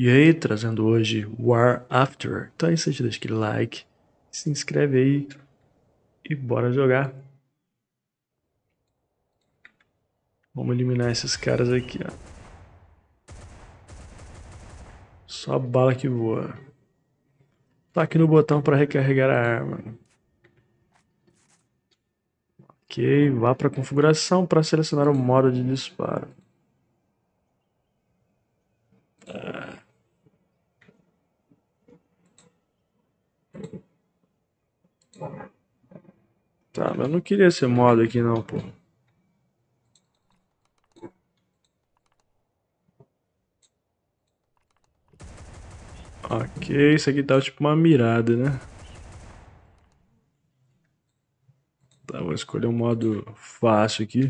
E aí, trazendo hoje War After. Então é isso, deixa aquele like, se inscreve aí e bora jogar. Vamos eliminar esses caras aqui, ó. Só bala que voa. Tá aqui no botão para recarregar a arma. Ok, vá para configuração para selecionar o modo de disparo. Tá, mas eu não queria ser modo aqui não, pô. Ok, isso aqui dá tá tipo uma mirada, né? Tá, vou escolher um modo fácil aqui.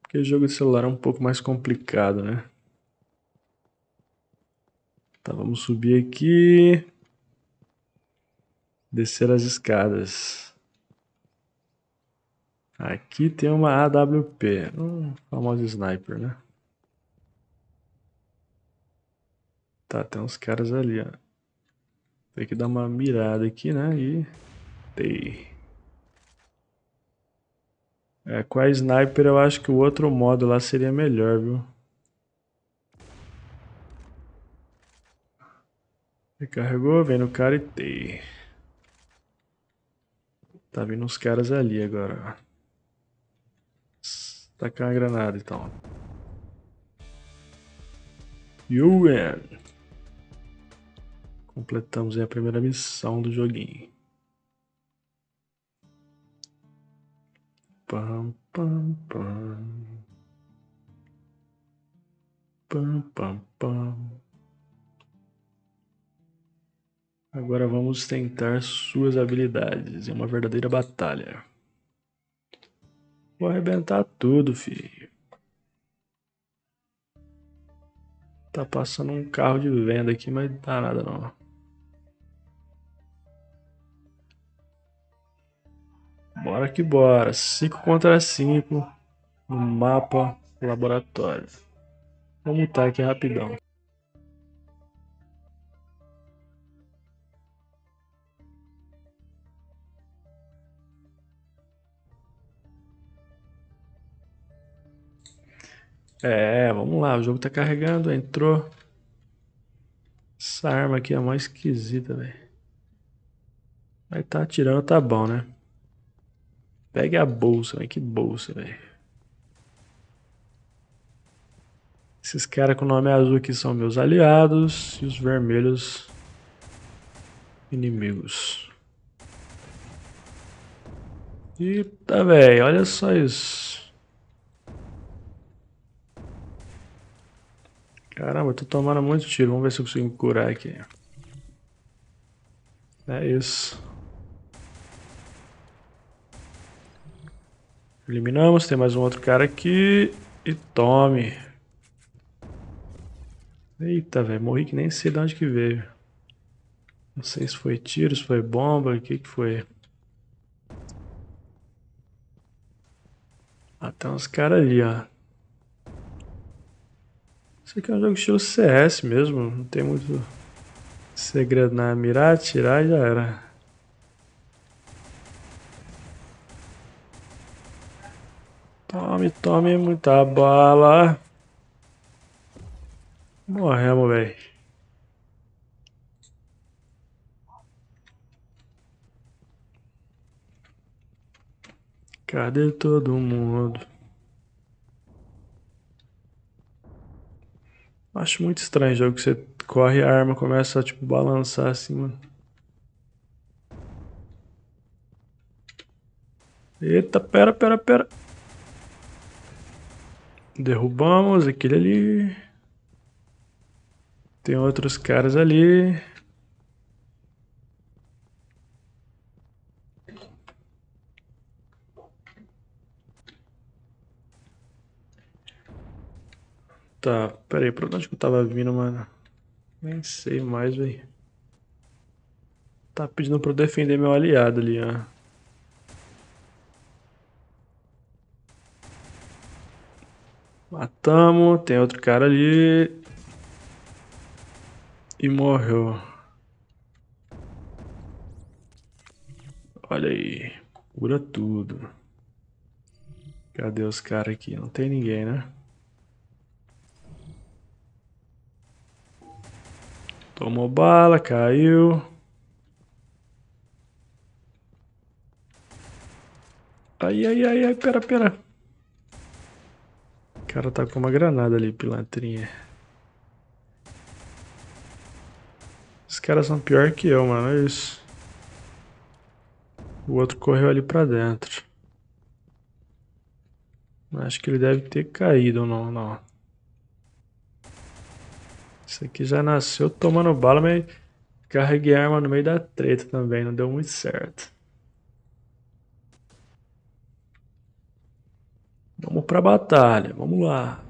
Porque o jogo de celular é um pouco mais complicado, né? Tá, vamos subir aqui. Descer as escadas. Aqui tem uma AWP, um famoso sniper, né? Tá, tem uns caras ali, ó. Tem que dar uma mirada aqui, né? E... Dei. É, com a sniper eu acho que o outro modo lá seria melhor, viu? Recarregou, vem no cara e dei. Tá vindo uns caras ali agora, ó. Tacar a granada então. You win. Completamos a primeira missão do joguinho. Pam, pam, pam. Pam, pam, pam. Agora vamos tentar suas habilidades. em é uma verdadeira batalha. Vou arrebentar tudo, filho. Tá passando um carro de venda aqui, mas não dá nada não. Bora que bora. 5 contra 5 no mapa laboratório. Vamos tá aqui rapidão. É, vamos lá, o jogo tá carregando, entrou. Essa arma aqui é mais esquisita, velho. Mas tá atirando, tá bom, né? Pegue a bolsa, velho. Que bolsa, velho. Esses caras com nome azul aqui são meus aliados e os vermelhos inimigos. Eita, velho, olha só isso. Caramba, eu tô tomando muito tiro. Vamos ver se eu consigo me curar aqui. É isso. Eliminamos. Tem mais um outro cara aqui. E tome. Eita, velho. Morri que nem sei de onde que veio. Não sei se foi tiro, se foi bomba, o que que foi. Ah, tem uns caras ali, ó. Isso aqui é um jogo estilo CS mesmo, não tem muito segredo na mirar, atirar e já era. Tome, tome muita bala. Morremos, velho. Cadê todo mundo? Acho muito estranho o jogo que você corre e a arma começa a tipo, balançar assim, mano. Eita, pera, pera, pera. Derrubamos aquele ali. Tem outros caras ali. Tá, pera aí, pra onde que eu tava vindo, mano? Nem sei mais, velho. Tá pedindo pra eu defender meu aliado ali, ó. Matamos, tem outro cara ali. E morreu. Olha aí, cura tudo. Cadê os caras aqui? Não tem ninguém, né? Tomou bala, caiu. Ai, ai, ai, ai, pera, pera. O cara tá com uma granada ali, pilantrinha. Os caras são pior que eu, mano, é isso. O outro correu ali pra dentro. Acho que ele deve ter caído, não, não. Isso aqui já nasceu tomando bala, mas carreguei a arma no meio da treta também, não deu muito certo. Vamos pra batalha, vamos lá.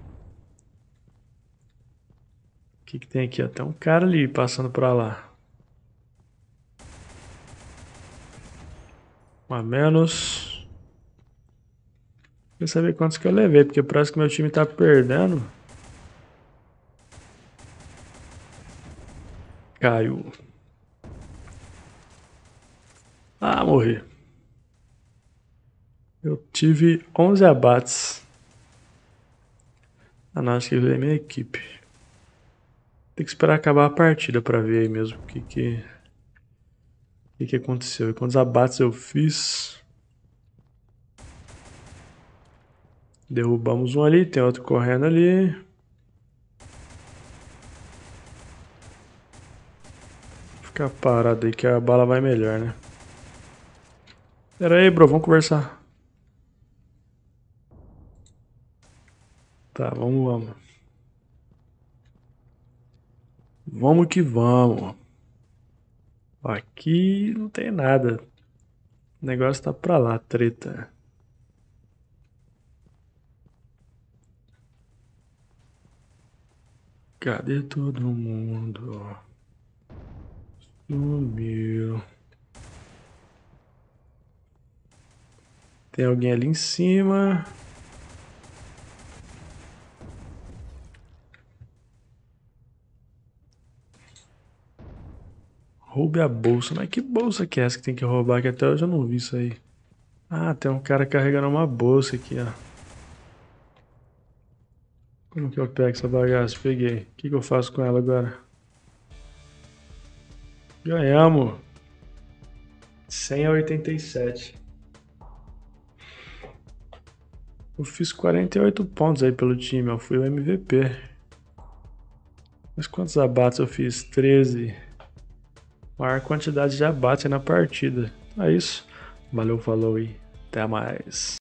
O que, que tem aqui? Até um cara ali passando pra lá. Uma menos. Quer saber quantos que eu levei, porque parece que meu time tá perdendo. Caiu. Ah, morri. Eu tive 11 abates. Ah, não, acho que é minha equipe. Tem que esperar acabar a partida para ver aí mesmo o que que... O que que aconteceu e quantos abates eu fiz. Derrubamos um ali, tem outro correndo ali. parada parado aí que a bala vai melhor, né? Pera aí, bro, vamos conversar. Tá, vamos, vamos. Vamos que vamos. Aqui não tem nada. O negócio tá pra lá, treta. Cadê todo mundo? Sumiu. Tem alguém ali em cima. Roube a bolsa. Mas que bolsa que é essa que tem que roubar? Que até hoje eu não vi isso aí. Ah, tem um cara carregando uma bolsa aqui, ó. Como que eu pego essa bagaça? Peguei. O que, que eu faço com ela agora? Ganhamos. 100 a 87. Eu fiz 48 pontos aí pelo time, eu fui o MVP. Mas quantos abates eu fiz? 13. Maior quantidade de abates na partida. É isso. Valeu, falou e até mais.